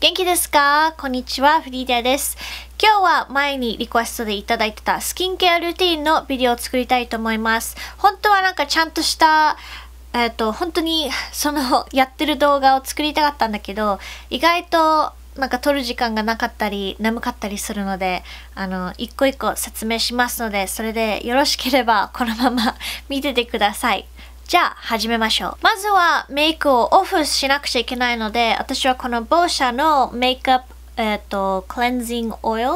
元気ですかこんにちは、フリーダです。今日は前にリクエストでいただいてたスキンケアルーティンのビデオを作りたいと思います。本当はなんかちゃんとした、えっ、ー、と、本当にそのやってる動画を作りたかったんだけど、意外となんか撮る時間がなかったり、眠かったりするので、あの、一個一個説明しますので、それでよろしければこのまま 見ててください。じゃあ始めましょう。まずはメイクをオフしなくちゃいけないので、私はこの某社のメイクアップえっ、と、クレンジングオイル、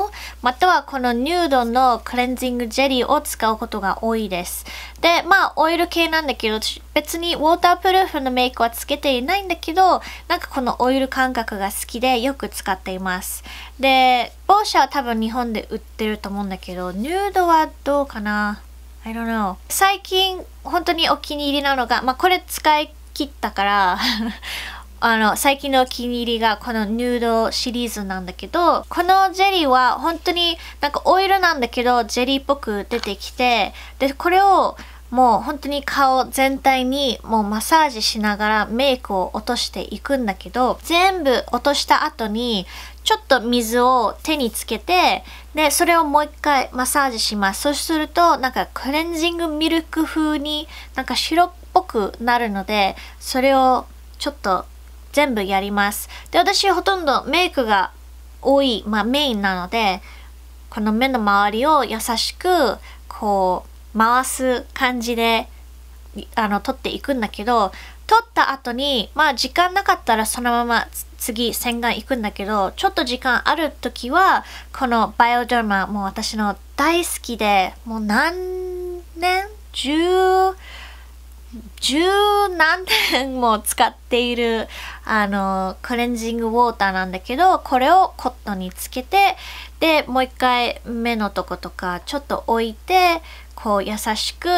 またはこのニュードのクレンジングジェリーを使うことが多いです。で、まあ、オイル系なんだけど、別にウォータープルーフのメイクはつけていないんだけど、なんかこのオイル感覚が好きでよく使っています。で、某社は多分日本で売ってると思うんだけど、ニュードはどうかな I don't know 最近本当にお気に入りなのが、まあ、これ使い切ったから あの最近のお気に入りがこのヌードシリーズなんだけどこのジェリーは本当になんかオイルなんだけどジェリーっぽく出てきてでこれをもう本当に顔全体にもうマッサージしながらメイクを落としていくんだけど全部落とした後にちょっと水を手につけてでそれをもう一回マッサージしますそうするとなんかクレンジングミルク風になんか白っぽくなるのでそれをちょっと全部やりますで私ほとんどメイクが多い、まあ、メインなのでこの目の周りを優しくこう回す感じであの取っていくんだけど取った後にまあ時間なかったらそのまま次洗顔行くんだけどちょっと時間ある時はこのバイオドラマもう私の大好きでもう何年十十何年も使っているあのクレンジングウォーターなんだけどこれをコットンにつけてでもう一回目のとことかちょっと置いてこう優しく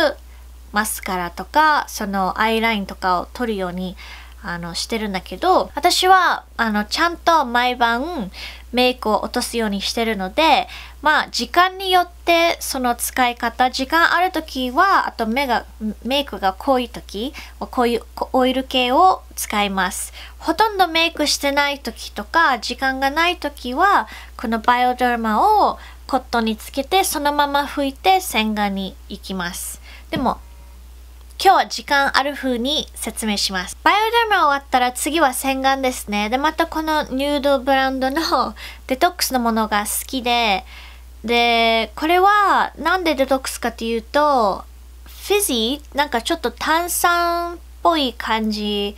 マスカラとかそのアイラインとかを取るようにあのしてるんだけど私はあのちゃんと毎晩メイクを落とすようにしてるのでまあ時間によってその使い方時間ある時はあと目がメイクが濃い時こういうオイル系を使いますほとんどメイクしてない時とか時間がない時はこのバイオドラマをコットンにつけてそのまま拭いて洗顔に行きますでも今日は時間ある風に説明しますバイオダム終わったら次は洗顔ですねでまたこのニュードブランドのデトックスのものが好きででこれはなんでデトックスかというとフィジーなんかちょっと炭酸っぽい感じ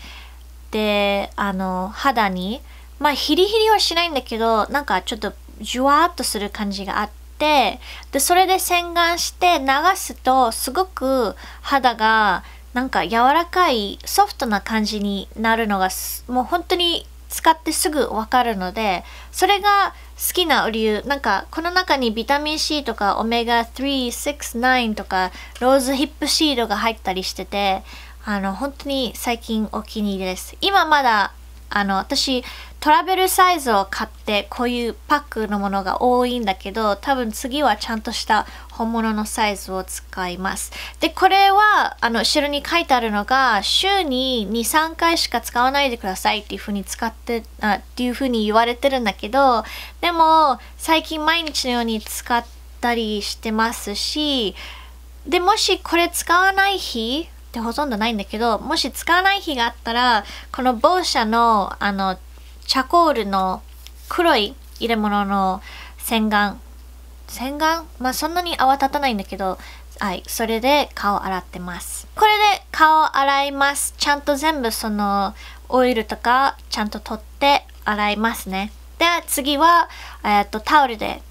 であの肌にまあヒリヒリはしないんだけどなんかちょっとジュワーっとする感じがあってでそれで洗顔して流すとすごく肌がなんか柔らかいソフトな感じになるのがもう本当に使ってすぐわかるのでそれが好きな理由なんかこの中にビタミン C とかオメガ369とかローズヒップシードが入ったりしててあの本当に最近お気に入りです今まだあの私トラベルサイズを買ってこういうパックのものが多いんだけど多分次はちゃんとした本物のサイズを使いますでこれはあの後ろに書いてあるのが週に23回しか使わないでくださいっていう風に使ってあっていう風に言われてるんだけどでも最近毎日のように使ったりしてますしでもしこれ使わない日ってほとんどないんだけどもし使わない日があったらこの某社のあのチャコールの黒い入れ物の洗顔洗顔まあそんなに泡立たないんだけどはいそれで顔洗ってますこれで顔洗いますちゃんと全部そのオイルとかちゃんと取って洗いますねでは次は、えっとタオルで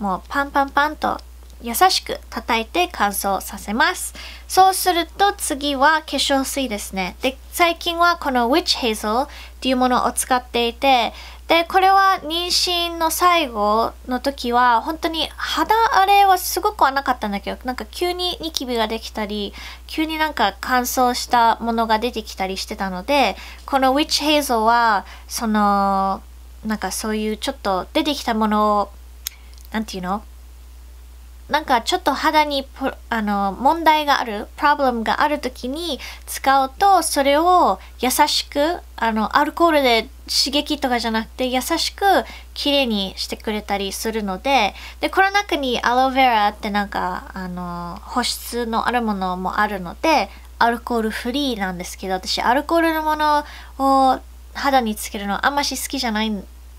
もうパンパンパンと優しく叩いて乾燥させます。そうすると次は化粧水ですね。で、最近はこの Witch Hazel っていうものを使っていて、で、これは妊娠の最後の時は本当に肌荒れはすごくはなかったんだけど、なんか急にニキビができたり、急になんか乾燥したものが出てきたりしてたので、この Witch Hazel は、その、なんかそういうちょっと出てきたものを、なんていうのなんかちょっと肌にあの問題があるプロブレムがある時に使うとそれを優しくあのアルコールで刺激とかじゃなくて優しく綺麗にしてくれたりするのででこの中にアロベラってなんかあの保湿のあるものもあるのでアルコールフリーなんですけど私アルコールのものを肌につけるのあんまし好きじゃない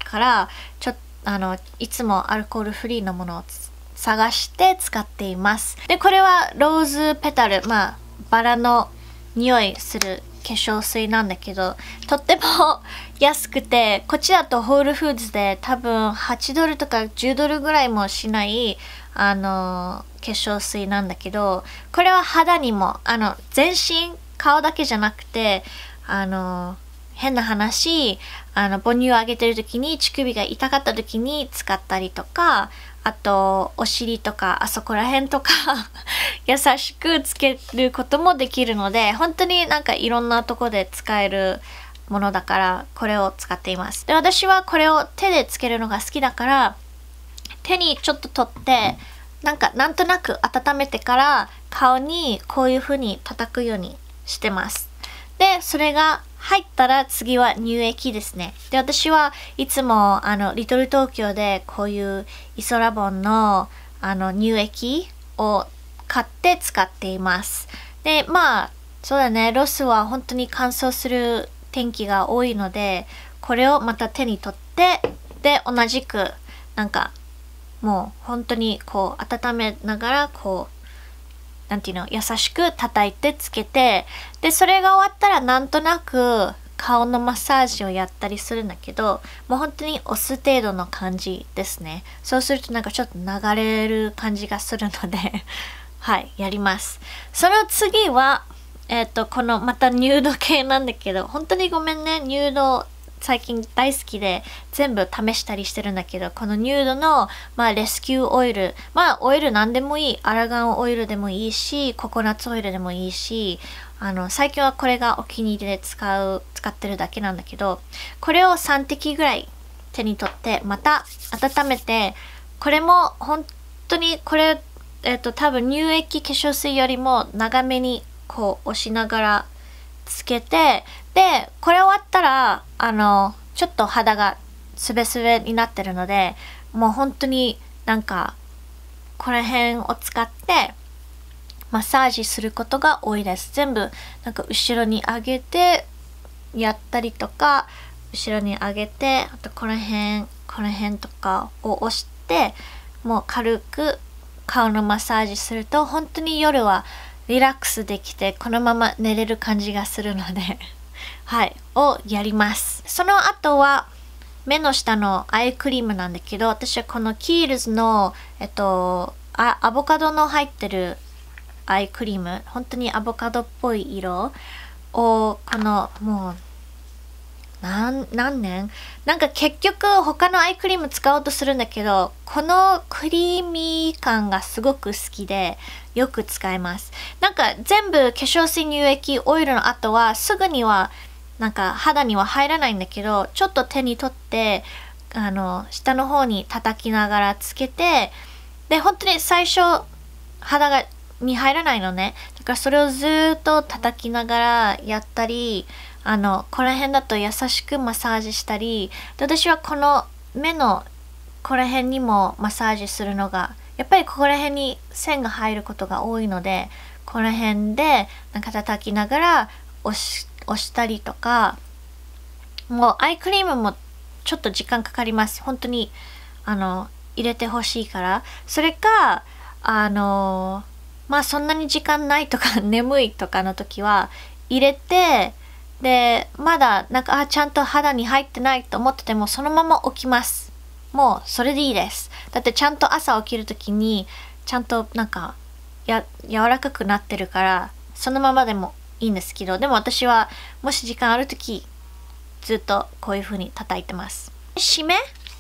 からちょっとあのいつもアルコールフリーのものをつ探して使っていますでこれはローズペタルまあバラの匂いする化粧水なんだけどとっても安くてこっちだとホールフーズで多分8ドルとか10ドルぐらいもしないあの化粧水なんだけどこれは肌にもあの全身顔だけじゃなくてあの変な話あの母乳をあげてる時に乳首が痛かった時に使ったりとかあとお尻とかあそこら辺とか 優しくつけることもできるので本当になんかいろんなとこで使えるものだからこれを使っていますで私はこれを手でつけるのが好きだから手にちょっと取ってなんかなんとなく温めてから顔にこういう風に叩くようにしてますでそれが入ったら次は乳液ですね。で、私はいつもあの、リトル東京でこういうイソラボンのあの乳液を買って使っています。で、まあ、そうだね、ロスは本当に乾燥する天気が多いので、これをまた手に取って、で、同じく、なんか、もう本当にこう温めながらこうなんていうの優しく叩いてつけてでそれが終わったらなんとなく顔のマッサージをやったりするんだけどもう本当に押す程度の感じですねそうするとなんかちょっと流れる感じがするので はいやりますその次はえっ、ー、とこのまた入道系なんだけど本当にごめんね入道最近大好きで全部試したりしてるんだけどこのニュードの、まあ、レスキューオイルまあオイル何でもいいアラガンオイルでもいいしココナッツオイルでもいいしあの最近はこれがお気に入りで使う使ってるだけなんだけどこれを3滴ぐらい手に取ってまた温めてこれも本当にこれえっ、ー、と多分乳液化粧水よりも長めにこう押しながらつけてで、これ終わったら、あの、ちょっと肌がすべすべになってるので、もう本当になんか、この辺を使って、マッサージすることが多いです。全部、なんか後ろに上げて、やったりとか、後ろに上げて、あとこの辺、この辺とかを押して、もう軽く顔のマッサージすると、本当に夜はリラックスできて、このまま寝れる感じがするのではい、をやります。その後は、目の下のアイクリームなんだけど、私はこのキールズの、えっと、あアボカドの入ってるアイクリーム、本当にアボカドっぽい色を、この、もう、何、何年なんか結局他のアイクリーム使おうとするんだけど、このクリーミー感がすごく好きで、よく使います。なんか全部化粧水乳液、オイルの後はすぐにはなんか肌には入らないんだけど、ちょっと手に取って、あの、下の方に叩きながらつけて、で、本当に最初肌がに入らないのね。だからそれをずっと叩きながらやったり、あのこの辺だと優しくマッサージしたり私はこの目のこら辺にもマッサージするのがやっぱりここら辺に線が入ることが多いのでこの辺でなんか叩きながら押し押したりとかもうアイクリームもちょっと時間かかります本当にあの入れてほしいからそれかあのまあそんなに時間ないとか 眠いとかの時は入れてでまだなんかあちゃんと肌に入ってないと思っててもそのまま起きますもうそれでいいですだってちゃんと朝起きる時にちゃんとなんかや柔らかくなってるからそのままでもいいんですけどでも私はもし時間ある時ずっとこういう風に叩いてます締め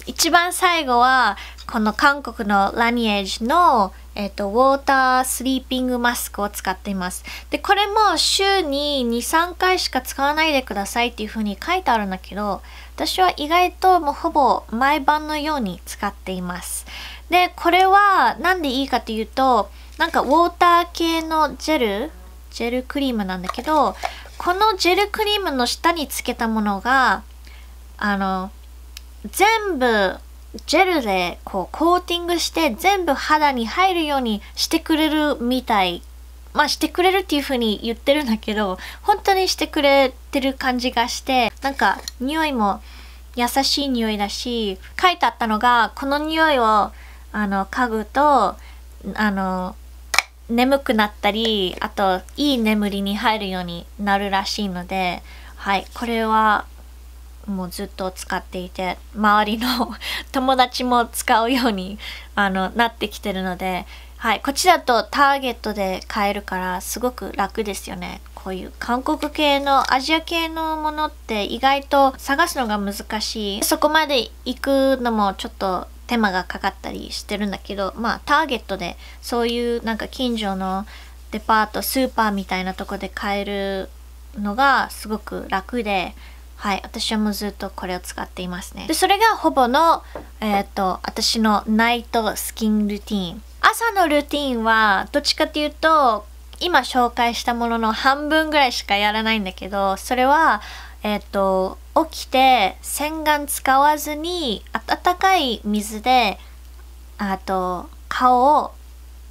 一番最後はこの韓国のラニエージのえっ、と、ウォータースリーピングマスクを使っています。で、これも週に2、3回しか使わないでくださいっていうふうに書いてあるんだけど、私は意外ともうほぼ毎晩のように使っています。で、これは何でいいかというと、なんかウォーター系のジェル、ジェルクリームなんだけど、このジェルクリームの下につけたものが、あの、全部ジェルでこうコーティングして全部肌に入るようにしてくれるみたいまあしてくれるっていう風に言ってるんだけど本当にしてくれてる感じがしてなんか匂いも優しい匂いだし書いてあったのがこの匂いをあの嗅ぐとあの眠くなったりあといい眠りに入るようになるらしいのではいこれはもうずっと使っていて周りの 友達も使うようにあのなってきてるので、はい、こっちだとターゲットで買えるからすごく楽ですよねこういう韓国系のアジア系のものって意外と探すのが難しいそこまで行くのもちょっと手間がかかったりしてるんだけどまあターゲットでそういうなんか近所のデパートスーパーみたいなとこで買えるのがすごく楽ではい私はもうずっとこれを使っていますねでそれがほぼのえっ、と私のナイトスキンルーティン朝のルーティンはどっちかっていうと今紹介したものの半分ぐらいしかやらないんだけどそれはえっ、と起きて洗顔使わずに温かい水であと顔を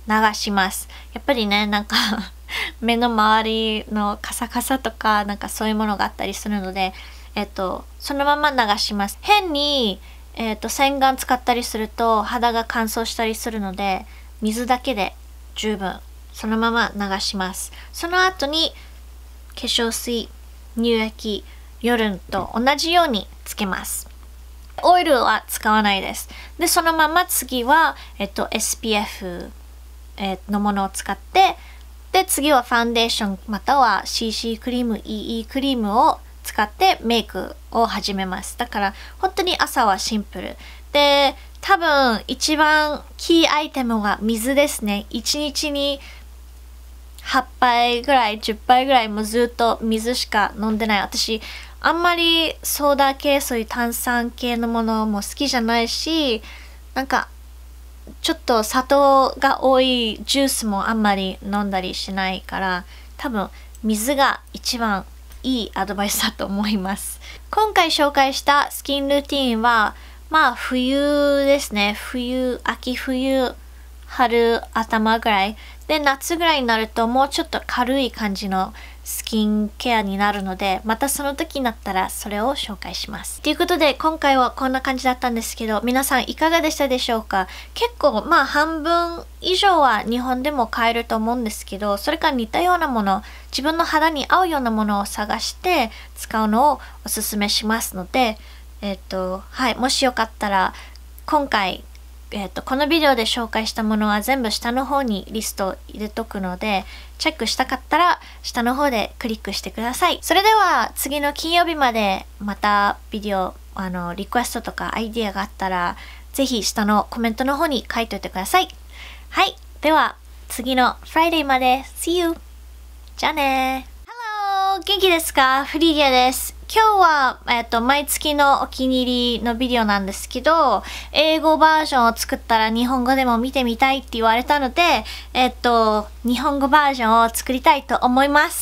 流しますやっぱりねなんか 目の周りのカサカサとかなんかそういうものがあったりするのでえっと、そのまま流します。変に、えっと、洗顔使ったりすると肌が乾燥したりするので、水だけで十分、そのまま流します。その後に、化粧水、乳液、ヨルンと同じようにつけます。オイルは使わないです。で、そのまま次は、えっと、SPF えのものを使ってで次はファンデーションまたは CC クリーム EE クリームを使ってメイクを始めます。だから本当に朝はシンプル。で、多分一番キーアイテムは水ですね。1日に8杯ぐらい、10杯ぐらいもずっと水しか飲んでない。私、あんまりソーダ系、そういう炭酸系のものも好きじゃないし、なんかちょっと砂糖が多いジュースもあんまり飲んだりしないから、多分水が一番いいアドバイスだと思います。今回紹介したスキンルーティンは、まあ冬ですね。冬、秋冬、春頭ぐらいで夏ぐらいになるともうちょっと軽い感じのスキンケアになるのでまたその時になったらそれを紹介します。ということで今回はこんな感じだったんですけど皆さんいかがでしたでしょうか結構まあ半分以上は日本でも買えると思うんですけどそれから似たようなもの自分の肌に合うようなものを探して使うのをおすすめしますのでえっとはいもしよかったら今回えーと、このビデオで紹介したものは全部下の方にリスト入れとくのでチェックしたかったら下の方でクリックしてくださいそれでは次の金曜日までまたビデオあのリクエストとかアイディアがあったら是非下のコメントの方に書いといてくださいはいでは次の Friday まで See you! じゃあねー元気ですかフリーゲです今日は、えっ、と、毎月のお気に入りのビデオなんですけど、英語バージョンを作ったら日本語でも見てみたいって言われたので、えっ、と、日本語バージョンを作りたいと思います。